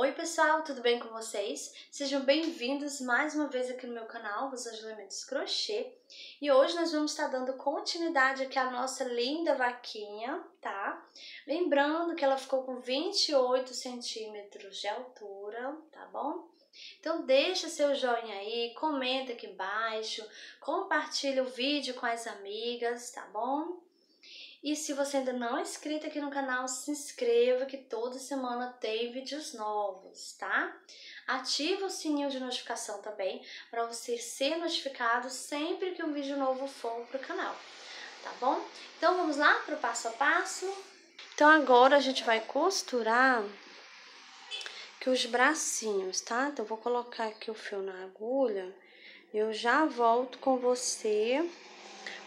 Oi pessoal, tudo bem com vocês? Sejam bem-vindos mais uma vez aqui no meu canal, os Elementos Crochê. E hoje nós vamos estar dando continuidade aqui à nossa linda vaquinha, tá? Lembrando que ela ficou com 28 centímetros de altura, tá bom? Então deixa seu joinha aí, comenta aqui embaixo, compartilha o vídeo com as amigas, tá bom? E se você ainda não é inscrito aqui no canal, se inscreva que toda semana tem vídeos novos, tá? Ativa o sininho de notificação também para você ser notificado sempre que um vídeo novo for para o canal, tá bom? Então vamos lá para o passo a passo? Então agora a gente vai costurar que os bracinhos, tá? Então vou colocar aqui o fio na agulha, eu já volto com você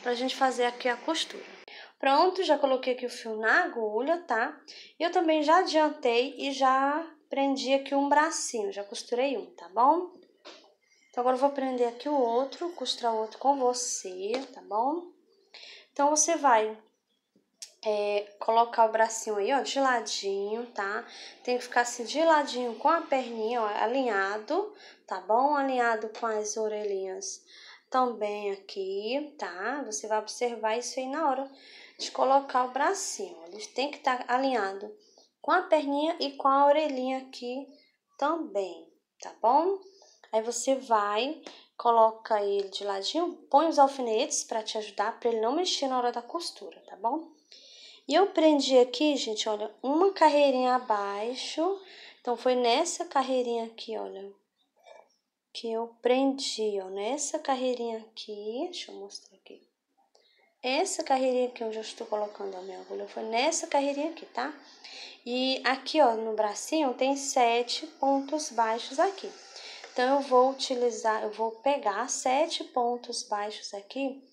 para a gente fazer aqui a costura. Pronto, já coloquei aqui o fio na agulha, tá? Eu também já adiantei e já prendi aqui um bracinho, já costurei um, tá bom? Então, agora eu vou prender aqui o outro, costurar o outro com você, tá bom? Então, você vai é, colocar o bracinho aí, ó, de ladinho, tá? Tem que ficar assim, de ladinho com a perninha, ó, alinhado, tá bom? Alinhado com as orelhinhas também aqui, tá? Você vai observar isso aí na hora de colocar o bracinho. Eles tem que estar tá alinhado com a perninha e com a orelhinha aqui também, tá bom? Aí você vai, coloca ele de ladinho, põe os alfinetes para te ajudar, para ele não mexer na hora da costura, tá bom? E eu prendi aqui, gente, olha, uma carreirinha abaixo. Então, foi nessa carreirinha aqui, olha, que eu prendi, ó, nessa carreirinha aqui. Deixa eu mostrar aqui essa carreirinha que eu estou colocando a minha agulha, foi nessa carreirinha aqui, tá? E aqui, ó, no bracinho tem sete pontos baixos aqui. Então, eu vou utilizar, eu vou pegar sete pontos baixos aqui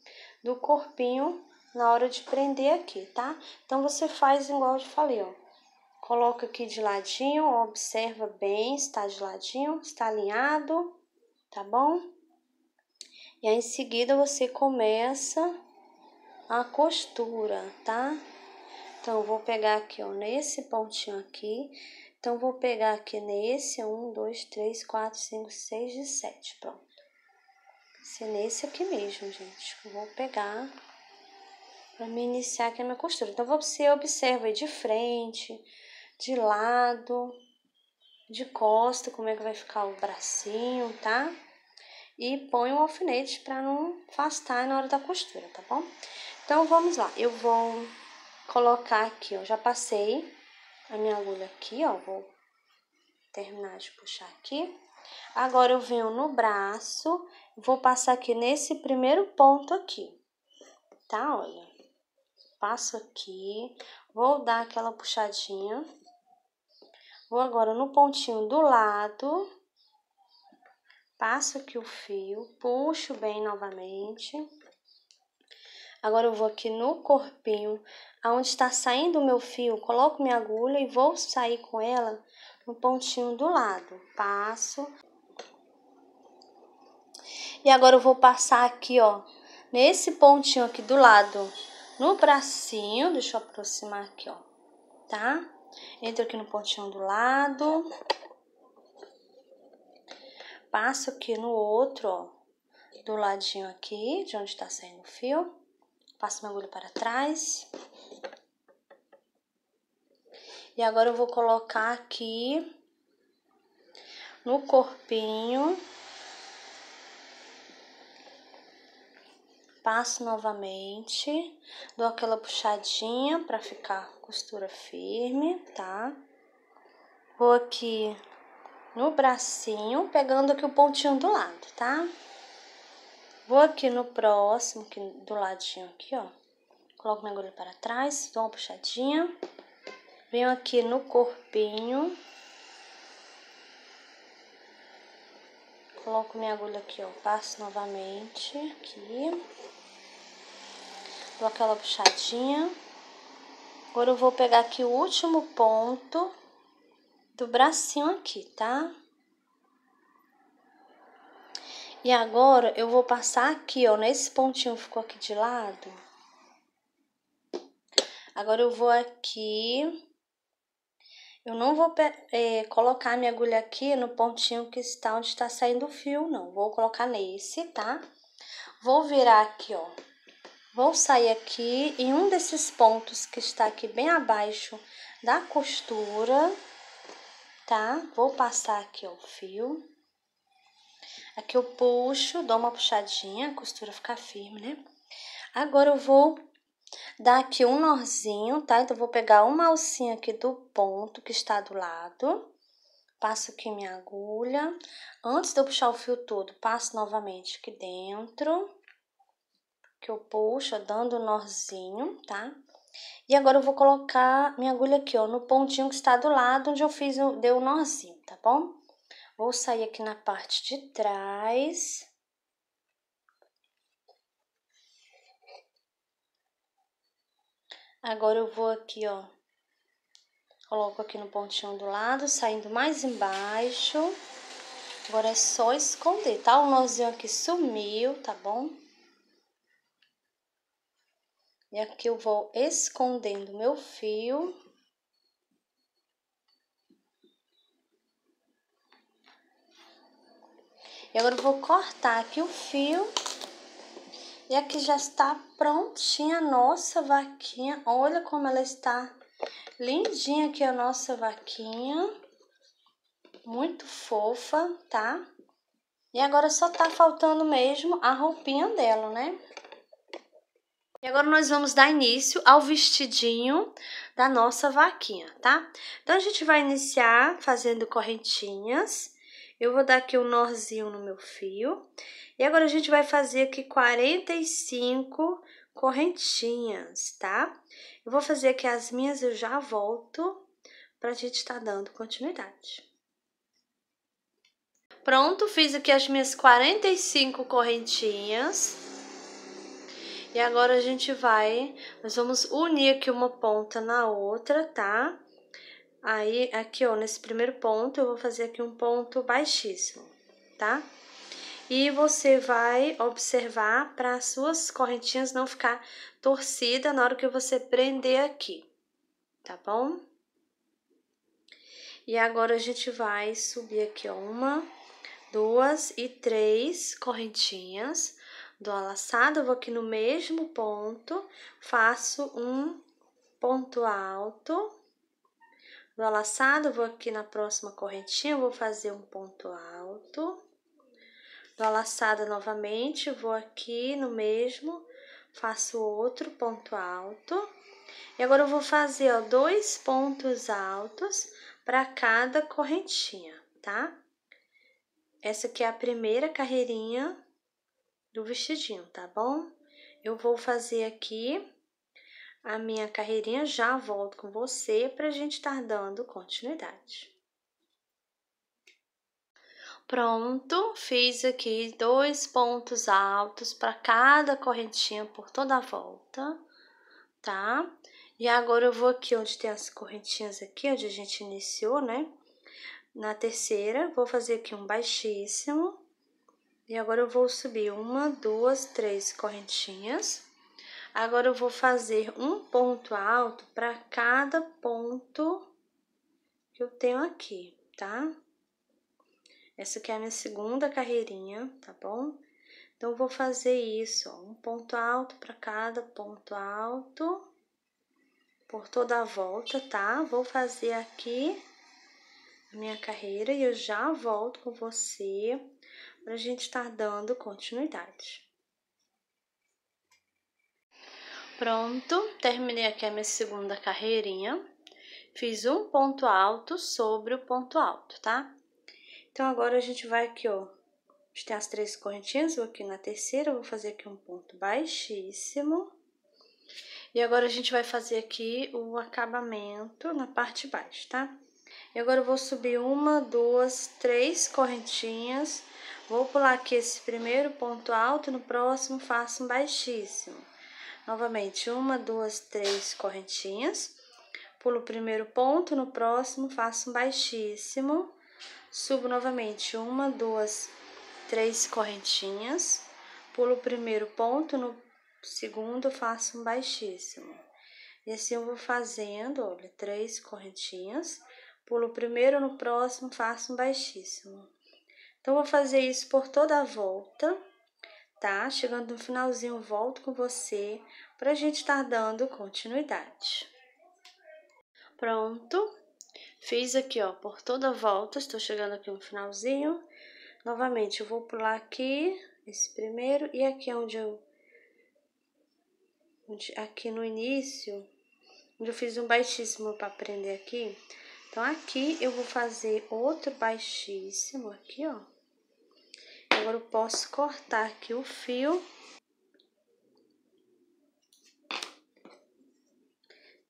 do corpinho na hora de prender aqui, tá? Então, você faz igual eu falei, ó. Coloca aqui de ladinho, observa bem se tá de ladinho, está alinhado, tá bom? E aí, em seguida, você começa a costura, tá? Então, vou pegar aqui, ó, nesse pontinho aqui. Então, vou pegar aqui nesse, um, dois, três, quatro, cinco, seis e sete, pronto. Esse é nesse aqui mesmo, gente. Vou pegar para me iniciar aqui a minha costura. Então, você observa aí de frente, de lado, de costa, como é que vai ficar o bracinho, tá? E põe um alfinete para não afastar na hora da costura, tá bom? Então, vamos lá. Eu vou colocar aqui, ó. Já passei a minha agulha aqui, ó. Vou terminar de puxar aqui. Agora, eu venho no braço, vou passar aqui nesse primeiro ponto aqui, tá? Olha, passo aqui, vou dar aquela puxadinha. Vou agora no pontinho do lado, passo aqui o fio, puxo bem novamente. Agora eu vou aqui no corpinho, aonde está saindo o meu fio, coloco minha agulha e vou sair com ela no pontinho do lado. Passo. E agora eu vou passar aqui, ó, nesse pontinho aqui do lado, no bracinho, deixa eu aproximar aqui, ó, tá? Entro aqui no pontinho do lado. Passo aqui no outro, ó, do ladinho aqui, de onde tá saindo o fio passo meu agulha para trás. E agora eu vou colocar aqui no corpinho. Passo novamente, dou aquela puxadinha para ficar costura firme, tá? Vou aqui no bracinho, pegando aqui o pontinho do lado, tá? Vou aqui no próximo, aqui do ladinho aqui, ó. Coloco minha agulha para trás, dou uma puxadinha. Venho aqui no corpinho. Coloco minha agulha aqui, ó. Passo novamente aqui. Dou aquela puxadinha. Agora eu vou pegar aqui o último ponto do bracinho aqui, tá? Tá? E agora eu vou passar aqui, ó, nesse pontinho ficou aqui de lado. Agora eu vou aqui. Eu não vou é, colocar minha agulha aqui no pontinho que está onde está saindo o fio, não. Vou colocar nesse, tá? Vou virar aqui, ó. Vou sair aqui em um desses pontos que está aqui bem abaixo da costura, tá? Vou passar aqui ó, o fio. Aqui é eu puxo, dou uma puxadinha, a costura ficar firme, né? Agora eu vou dar aqui um nozinho, tá? Então, vou pegar uma alcinha aqui do ponto que está do lado, passo aqui minha agulha. Antes de eu puxar o fio todo, passo novamente aqui dentro, que eu puxo, dando um nozinho, tá? E agora eu vou colocar minha agulha aqui, ó, no pontinho que está do lado onde eu fiz, deu um nozinho, tá bom? Vou sair aqui na parte de trás. Agora eu vou aqui, ó. Coloco aqui no pontinho do lado, saindo mais embaixo. Agora é só esconder, tá? O nozinho aqui sumiu, tá bom? E aqui eu vou escondendo meu fio. E agora eu vou cortar aqui o fio. E aqui já está prontinha a nossa vaquinha. Olha como ela está lindinha aqui a nossa vaquinha. Muito fofa, tá? E agora só tá faltando mesmo a roupinha dela, né? E agora nós vamos dar início ao vestidinho da nossa vaquinha, tá? Então, a gente vai iniciar fazendo correntinhas. Eu vou dar aqui um nozinho no meu fio. E agora a gente vai fazer aqui 45 correntinhas, tá? Eu vou fazer aqui as minhas, eu já volto pra gente estar tá dando continuidade. Pronto, fiz aqui as minhas 45 correntinhas. E agora a gente vai, nós vamos unir aqui uma ponta na outra, tá? Aí, aqui, ó, nesse primeiro ponto, eu vou fazer aqui um ponto baixíssimo, tá? E você vai observar para as suas correntinhas não ficar torcida na hora que você prender aqui, tá bom? E agora, a gente vai subir aqui, ó, uma, duas e três correntinhas. do a vou aqui no mesmo ponto, faço um ponto alto no alaçado, vou aqui na próxima correntinha, vou fazer um ponto alto. No alaçado novamente, vou aqui no mesmo, faço outro ponto alto. E agora eu vou fazer, ó, dois pontos altos para cada correntinha, tá? Essa aqui é a primeira carreirinha do vestidinho, tá bom? Eu vou fazer aqui a minha carreirinha, já volto com você para a gente estar tá dando continuidade. Pronto, fiz aqui dois pontos altos para cada correntinha por toda a volta, tá? E agora eu vou aqui onde tem as correntinhas aqui, onde a gente iniciou, né? Na terceira, vou fazer aqui um baixíssimo. E agora eu vou subir uma, duas, três correntinhas. Agora eu vou fazer um ponto alto para cada ponto que eu tenho aqui, tá? Essa aqui é a minha segunda carreirinha, tá bom? Então, vou fazer isso, ó, um ponto alto para cada ponto alto, por toda a volta, tá? Vou fazer aqui a minha carreira e eu já volto com você para a gente estar tá dando continuidade. Pronto, terminei aqui a minha segunda carreirinha. Fiz um ponto alto sobre o ponto alto, tá? Então, agora a gente vai aqui, ó. A gente tem as três correntinhas, vou aqui na terceira, vou fazer aqui um ponto baixíssimo. E agora a gente vai fazer aqui o acabamento na parte baixa, tá? E agora eu vou subir uma, duas, três correntinhas. Vou pular aqui esse primeiro ponto alto, no próximo faço um baixíssimo. Novamente, uma, duas, três correntinhas. Pulo o primeiro ponto, no próximo faço um baixíssimo. Subo novamente, uma, duas, três correntinhas. Pulo o primeiro ponto, no segundo faço um baixíssimo. E assim eu vou fazendo, olha, três correntinhas. Pulo o primeiro, no próximo faço um baixíssimo. Então, vou fazer isso por toda a volta tá? Chegando no finalzinho, volto com você para a gente estar tá dando continuidade. Pronto, fiz aqui, ó, por toda a volta, estou chegando aqui no finalzinho. Novamente, eu vou pular aqui, esse primeiro, e aqui é onde eu... Onde, aqui no início, onde eu fiz um baixíssimo para aprender aqui. Então, aqui eu vou fazer outro baixíssimo aqui, ó Agora eu posso cortar aqui o fio.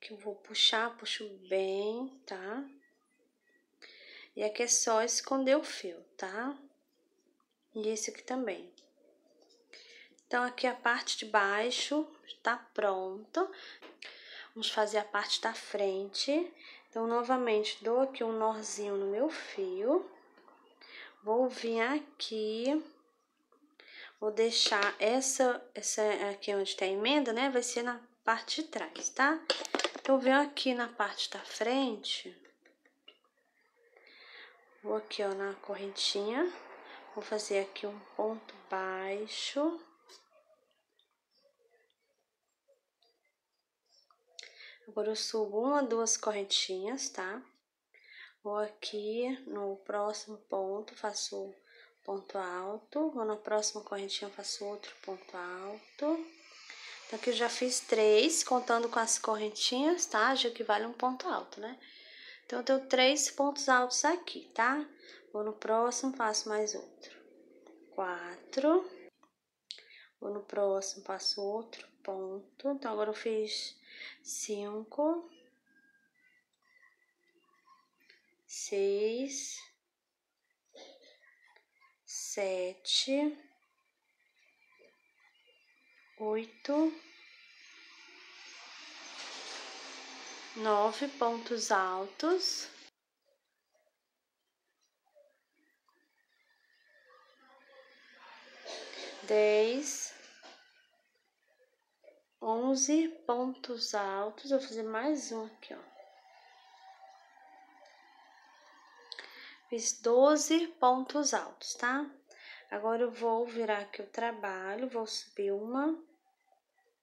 Que eu vou puxar, puxo bem, tá? E aqui é só esconder o fio, tá? E esse aqui também. Então, aqui a parte de baixo está pronta. Vamos fazer a parte da frente. Então, novamente, dou aqui um nozinho no meu fio. Vou vir aqui, vou deixar essa, essa aqui onde tem a emenda, né? Vai ser na parte de trás, tá? Então, venho aqui na parte da frente, vou aqui, ó, na correntinha, vou fazer aqui um ponto baixo. Agora, eu subo uma, duas correntinhas, tá? Vou aqui no próximo ponto, faço ponto alto, vou na próxima correntinha, faço outro ponto alto. Então, aqui eu já fiz três, contando com as correntinhas, tá? Já que vale um ponto alto, né? Então, eu tenho três pontos altos aqui, tá? Vou no próximo, faço mais outro. Quatro. Vou no próximo, faço outro ponto. Então, agora eu fiz cinco seis, sete, oito, nove pontos altos. Dez, onze pontos altos. Vou fazer mais um aqui, ó. Fiz 12 pontos altos, tá? Agora, eu vou virar aqui o trabalho, vou subir uma,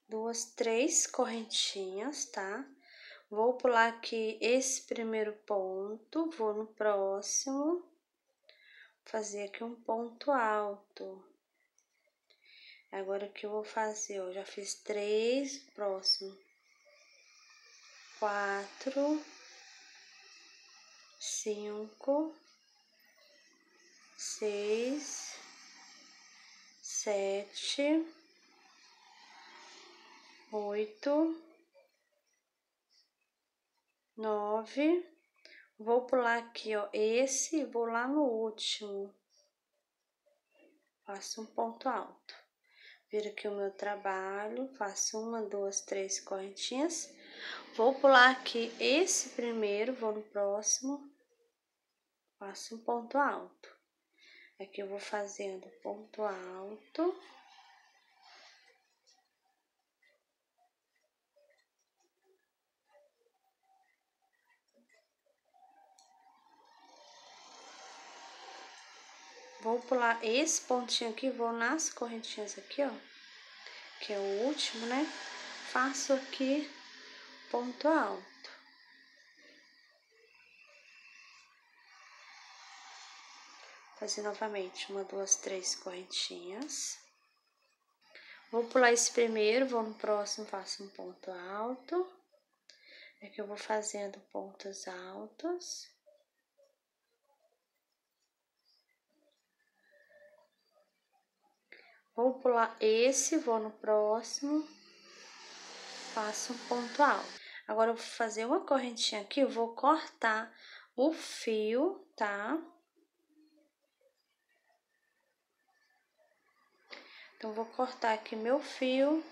duas, três correntinhas, tá? Vou pular aqui esse primeiro ponto, vou no próximo, fazer aqui um ponto alto. Agora, que eu vou fazer? Eu já fiz três, próximo, quatro, cinco, seis, sete, oito, nove. Vou pular aqui, ó, esse e vou lá no último. Faço um ponto alto. Viro aqui o meu trabalho, faço uma, duas, três correntinhas. Vou pular aqui esse primeiro, vou no próximo. Faço um ponto alto. Aqui eu vou fazendo ponto alto. Vou pular esse pontinho aqui, vou nas correntinhas aqui, ó, que é o último, né? Faço aqui ponto alto. fazer novamente uma, duas, três correntinhas. Vou pular esse primeiro, vou no próximo, faço um ponto alto. aqui é eu vou fazendo pontos altos. Vou pular esse, vou no próximo, faço um ponto alto. Agora, eu vou fazer uma correntinha aqui, eu vou cortar o fio, tá? Então, vou cortar aqui meu fio.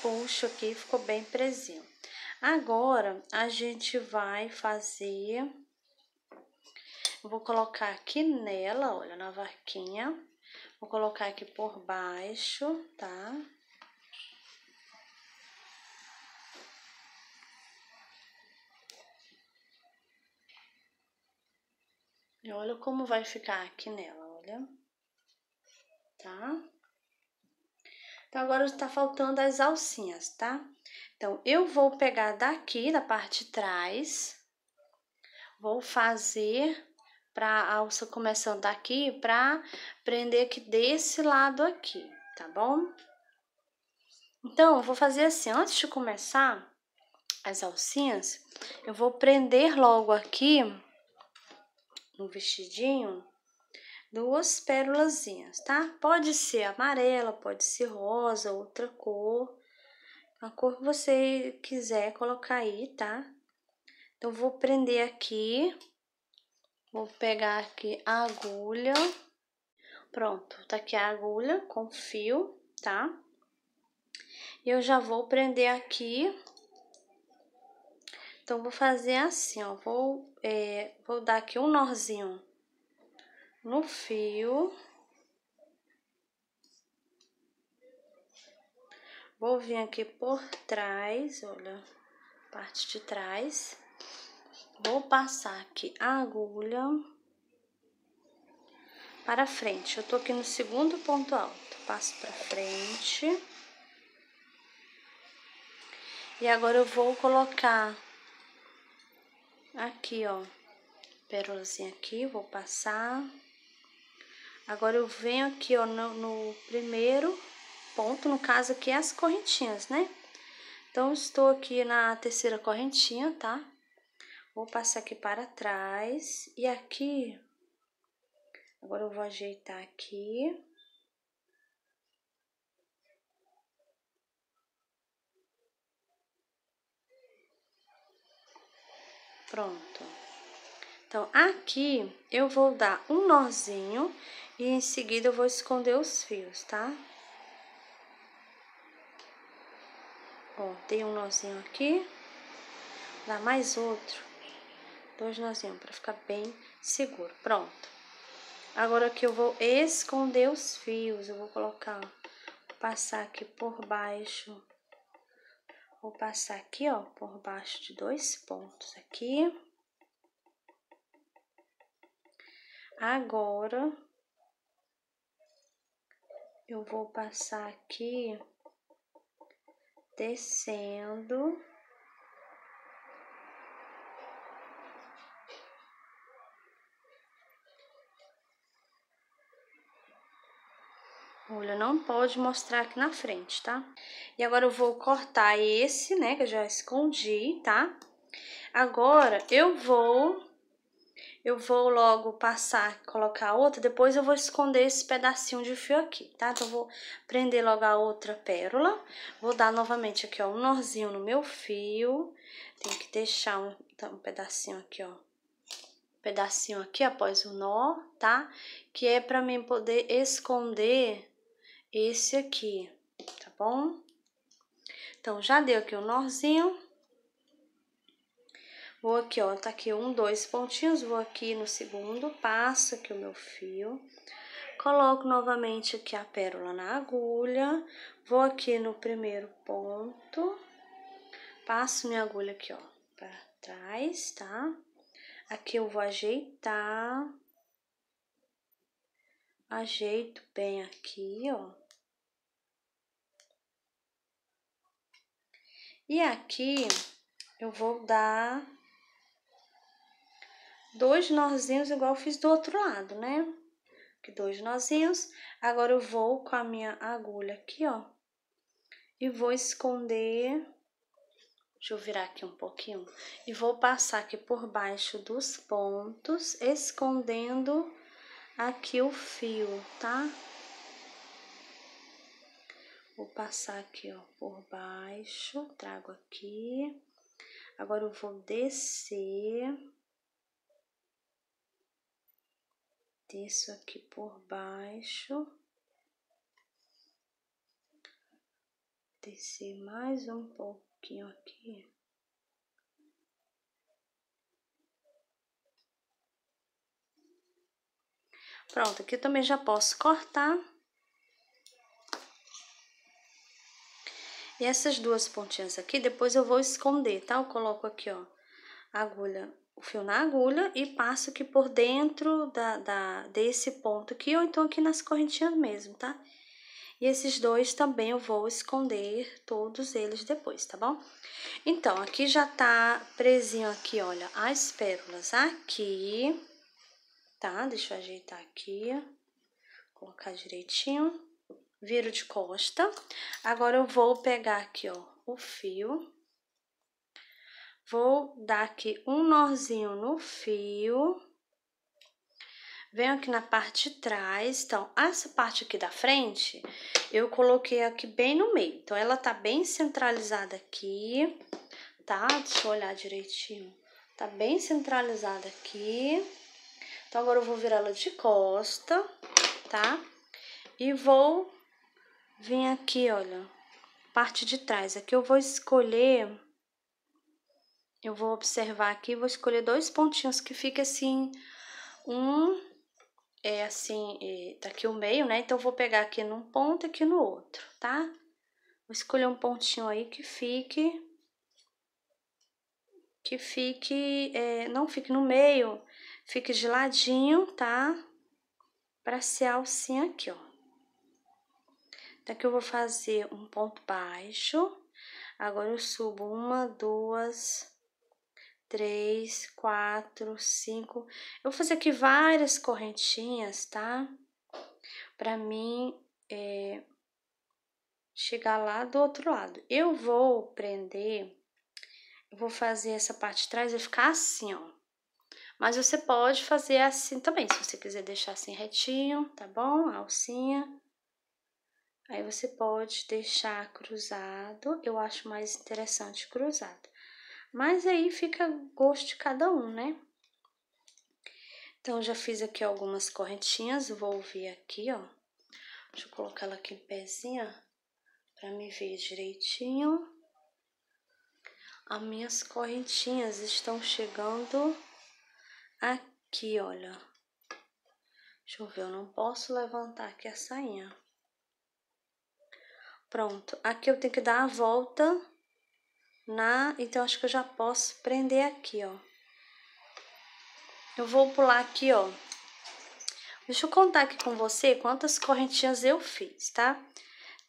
Puxo aqui, ficou bem presinho. Agora, a gente vai fazer... Vou colocar aqui nela, olha, na varquinha. Vou colocar aqui por baixo, tá? Tá? E olha como vai ficar aqui nela, olha. Tá? Então, agora está faltando as alcinhas, tá? Então, eu vou pegar daqui, da parte de trás, vou fazer para a alça começando daqui, para prender aqui desse lado aqui, tá bom? Então, vou fazer assim, antes de começar as alcinhas, eu vou prender logo aqui no vestidinho duas pérolazinhas, tá? Pode ser amarela, pode ser rosa, outra cor, a cor que você quiser colocar aí, tá? Então, vou prender aqui, vou pegar aqui a agulha, pronto, tá aqui a agulha com fio, tá? E eu já vou prender aqui então, vou fazer assim, ó, vou, é, vou dar aqui um nozinho no fio. Vou vir aqui por trás, olha, parte de trás. Vou passar aqui a agulha para frente. Eu tô aqui no segundo ponto alto. Passo para frente. E agora eu vou colocar Aqui, ó, pérolazinha aqui, vou passar. Agora, eu venho aqui, ó, no, no primeiro ponto, no caso aqui, as correntinhas, né? Então, estou aqui na terceira correntinha, tá? Vou passar aqui para trás e aqui, agora eu vou ajeitar aqui. Pronto. Então, aqui eu vou dar um nozinho e em seguida eu vou esconder os fios, tá? Ó, tem um nozinho aqui, dá mais outro, dois nozinhos para ficar bem seguro. Pronto. Agora que eu vou esconder os fios, eu vou colocar, passar aqui por baixo Vou passar aqui, ó, por baixo de dois pontos aqui. Agora, eu vou passar aqui, descendo Olha, não pode mostrar aqui na frente, tá? E agora eu vou cortar esse, né, que eu já escondi, tá? Agora eu vou eu vou logo passar, colocar outra, depois eu vou esconder esse pedacinho de fio aqui, tá? Então, eu vou prender logo a outra pérola, vou dar novamente aqui, ó, um nozinho no meu fio, tem que deixar um, tá, um pedacinho aqui, ó, um pedacinho aqui após o nó, tá? Que é pra mim poder esconder esse aqui, tá bom? Então, já deu aqui o um nozinho. Vou aqui, ó, tá aqui um, dois pontinhos, vou aqui no segundo, passo aqui o meu fio. Coloco novamente aqui a pérola na agulha, vou aqui no primeiro ponto, passo minha agulha aqui, ó, pra trás, tá? Aqui eu vou ajeitar, ajeito bem aqui, ó. E aqui eu vou dar dois nozinhos igual fiz do outro lado, né? Aqui dois nozinhos. Agora eu vou com a minha agulha aqui, ó. E vou esconder... Deixa eu virar aqui um pouquinho. E vou passar aqui por baixo dos pontos, escondendo aqui o fio, tá? Vou passar aqui, ó, por baixo, trago aqui. Agora eu vou descer. Desço aqui por baixo. Descer mais um pouquinho aqui. Pronto, aqui eu também já posso cortar. E essas duas pontinhas aqui, depois eu vou esconder, tá? Eu coloco aqui, ó, agulha, o fio na agulha e passo aqui por dentro da, da, desse ponto aqui, ou então aqui nas correntinhas mesmo, tá? E esses dois também eu vou esconder todos eles depois, tá bom? Então, aqui já tá presinho aqui, olha, as pérolas aqui tá? Deixa eu ajeitar aqui, colocar direitinho. Viro de costa. Agora, eu vou pegar aqui, ó, o fio. Vou dar aqui um nozinho no fio. Venho aqui na parte de trás. Então, essa parte aqui da frente, eu coloquei aqui bem no meio. Então, ela tá bem centralizada aqui, tá? Deixa eu olhar direitinho. Tá bem centralizada aqui. Então, agora eu vou virar ela de costa, tá? E vou vir aqui, olha, parte de trás. Aqui eu vou escolher, eu vou observar aqui, vou escolher dois pontinhos que fica assim, um é assim, é, tá aqui o meio, né? Então, eu vou pegar aqui num ponto e aqui no outro, tá? Vou escolher um pontinho aí que fique, que fique, é, não fique no meio, Fica de ladinho, tá? Pra ser a alcinha aqui, ó. Daqui eu vou fazer um ponto baixo. Agora eu subo uma, duas, três, quatro, cinco. Eu vou fazer aqui várias correntinhas, tá? Pra mim é, chegar lá do outro lado. Eu vou prender, eu vou fazer essa parte de trás, e ficar assim, ó. Mas você pode fazer assim também, se você quiser deixar assim retinho, tá bom? A alcinha. Aí você pode deixar cruzado, eu acho mais interessante cruzado. Mas aí fica gosto de cada um, né? Então, já fiz aqui algumas correntinhas, vou vir aqui, ó. Deixa eu colocar ela aqui em pezinha, pra me ver direitinho. As minhas correntinhas estão chegando aqui, olha. Deixa eu ver, eu não posso levantar aqui a sainha. Pronto, aqui eu tenho que dar a volta na... Então, acho que eu já posso prender aqui, ó. Eu vou pular aqui, ó. Deixa eu contar aqui com você quantas correntinhas eu fiz, tá? Tá?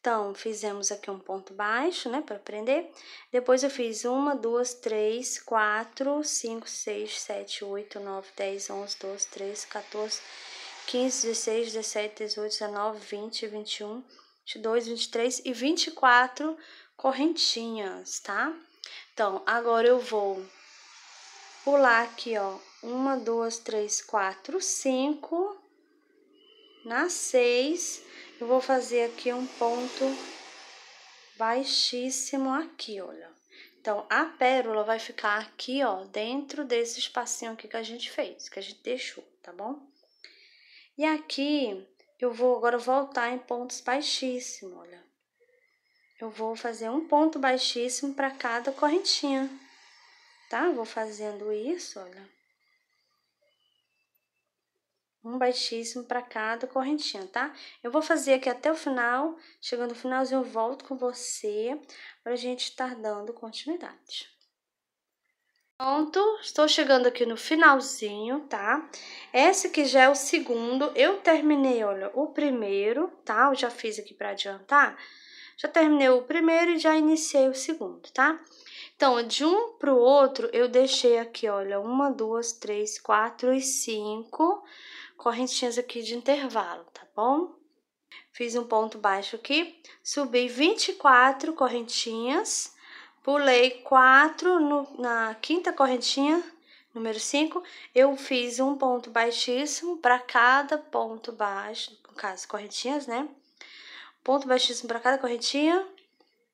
Então, fizemos aqui um ponto baixo, né, para prender. Depois, eu fiz uma, duas, três, quatro, cinco, seis, sete, oito, nove, dez, onze, doze, treze, quinze, dezesseis, dezessete, dezoito, dezenove, vinte vinte e um, vinte e três e e vinte quatro correntinhas, tá? Então, agora eu vou pular aqui, ó, uma, duas, três, quatro, cinco, na seis eu vou fazer aqui um ponto baixíssimo aqui, olha. Então, a pérola vai ficar aqui, ó, dentro desse espacinho aqui que a gente fez, que a gente deixou, tá bom? E aqui, eu vou agora voltar em pontos baixíssimos, olha. Eu vou fazer um ponto baixíssimo para cada correntinha, tá? Vou fazendo isso, olha um baixíssimo para cada correntinha, tá? Eu vou fazer aqui até o final, chegando no finalzinho eu volto com você para a gente estar tá dando continuidade. Pronto, estou chegando aqui no finalzinho, tá? Esse aqui já é o segundo, eu terminei, olha, o primeiro, tá? Eu já fiz aqui para adiantar, já terminei o primeiro e já iniciei o segundo, tá? Então, de um pro outro, eu deixei aqui, olha, uma, duas, três, quatro e cinco correntinhas aqui de intervalo, tá bom? Fiz um ponto baixo aqui, subi 24 correntinhas, pulei 4 no, na quinta correntinha, número 5, eu fiz um ponto baixíssimo para cada ponto baixo, no caso, correntinhas, né? Ponto baixíssimo para cada correntinha,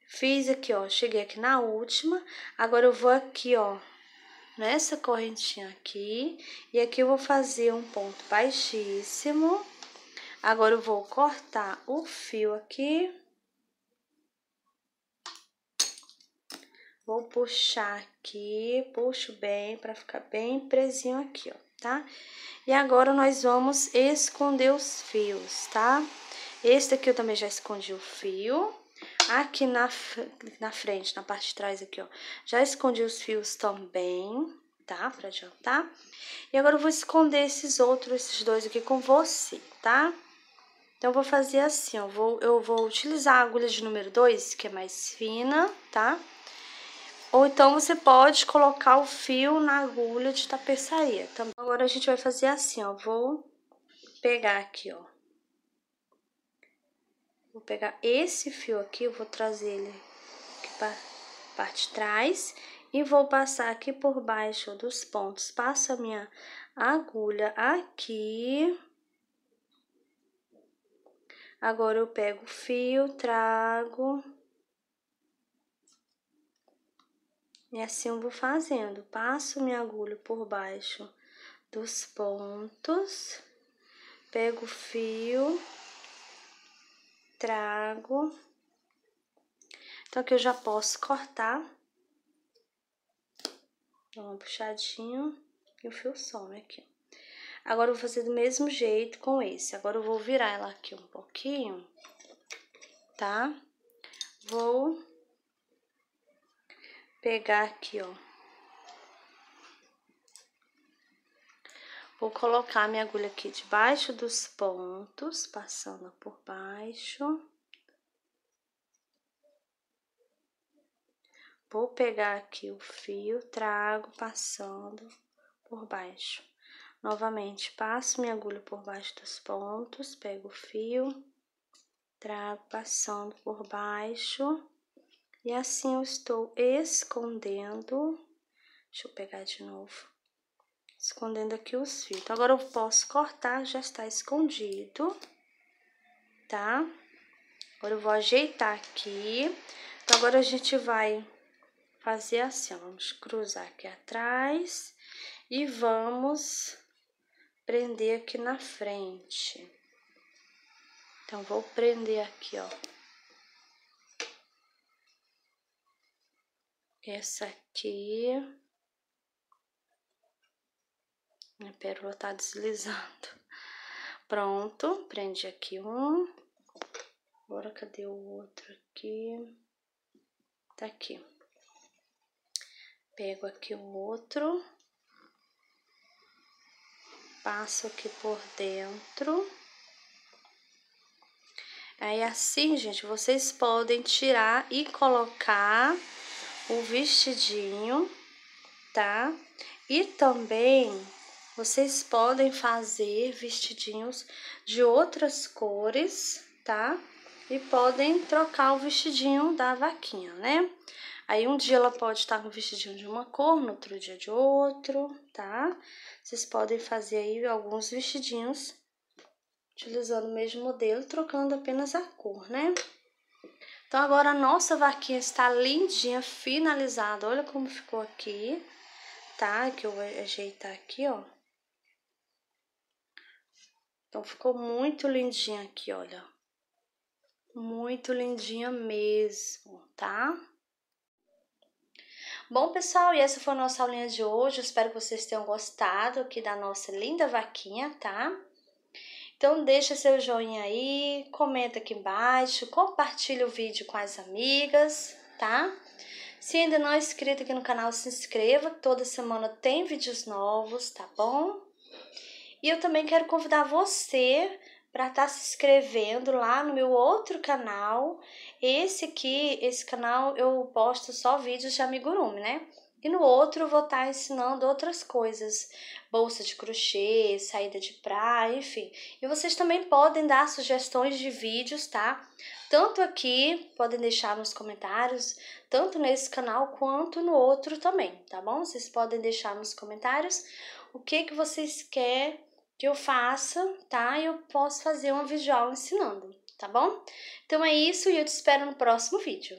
fiz aqui, ó, cheguei aqui na última, agora eu vou aqui, ó, nessa correntinha aqui. E aqui eu vou fazer um ponto baixíssimo. Agora eu vou cortar o fio aqui. Vou puxar aqui, puxo bem para ficar bem presinho aqui, ó, tá? E agora nós vamos esconder os fios, tá? Este aqui eu também já escondi o fio. Aqui na, na frente, na parte de trás aqui, ó, já escondi os fios também, tá? Pra adiantar. E agora eu vou esconder esses outros, esses dois aqui com você, tá? Então, eu vou fazer assim, ó, vou, eu vou utilizar a agulha de número 2, que é mais fina, tá? Ou então, você pode colocar o fio na agulha de tapeçaria. também. Tá agora a gente vai fazer assim, ó, vou pegar aqui, ó, Vou pegar esse fio aqui, vou trazer ele para parte de trás e vou passar aqui por baixo dos pontos. Passo a minha agulha aqui. Agora, eu pego o fio, trago. E assim eu vou fazendo. Passo minha agulha por baixo dos pontos. Pego o fio, trago. Então, aqui eu já posso cortar. Dá uma puxadinha e o fio some aqui. Agora, eu vou fazer do mesmo jeito com esse. Agora, eu vou virar ela aqui um pouquinho, tá? Vou pegar aqui, ó Vou colocar minha agulha aqui debaixo dos pontos, passando por baixo. Vou pegar aqui o fio, trago passando por baixo. Novamente, passo minha agulha por baixo dos pontos, pego o fio, trago passando por baixo. E assim eu estou escondendo, deixa eu pegar de novo, escondendo aqui os fios. Então, agora eu posso cortar, já está escondido, tá? Agora eu vou ajeitar aqui. Então, agora a gente vai fazer assim, ó, vamos cruzar aqui atrás e vamos prender aqui na frente. Então, vou prender aqui, ó. Essa aqui minha pérola tá deslizando. Pronto, prende aqui um. Agora, cadê o outro aqui? Tá aqui. Pego aqui o outro. Passo aqui por dentro. Aí, assim, gente, vocês podem tirar e colocar o vestidinho, tá? E também vocês podem fazer vestidinhos de outras cores, tá? E podem trocar o vestidinho da vaquinha, né? Aí um dia ela pode estar com vestidinho de uma cor, no outro dia de outro, tá? Vocês podem fazer aí alguns vestidinhos utilizando o mesmo modelo, trocando apenas a cor, né? Então agora a nossa vaquinha está lindinha, finalizada. Olha como ficou aqui, tá? Que eu vou ajeitar aqui, ó. Então, ficou muito lindinha aqui, olha. Muito lindinha mesmo, tá? Bom, pessoal, e essa foi a nossa aulinha de hoje. espero que vocês tenham gostado aqui da nossa linda vaquinha, tá? Então, deixa seu joinha aí, comenta aqui embaixo, compartilha o vídeo com as amigas, tá? Se ainda não é inscrito aqui no canal, se inscreva. Toda semana tem vídeos novos, tá bom? E eu também quero convidar você para estar tá se inscrevendo lá no meu outro canal. Esse aqui, esse canal eu posto só vídeos de amigurumi, né? E no outro eu vou estar tá ensinando outras coisas, bolsa de crochê, saída de praia, enfim. E vocês também podem dar sugestões de vídeos, tá? Tanto aqui, podem deixar nos comentários, tanto nesse canal quanto no outro também, tá bom? Vocês podem deixar nos comentários o que que vocês querem que eu faça, tá? Eu posso fazer um visual ensinando, tá bom? Então é isso e eu te espero no próximo vídeo.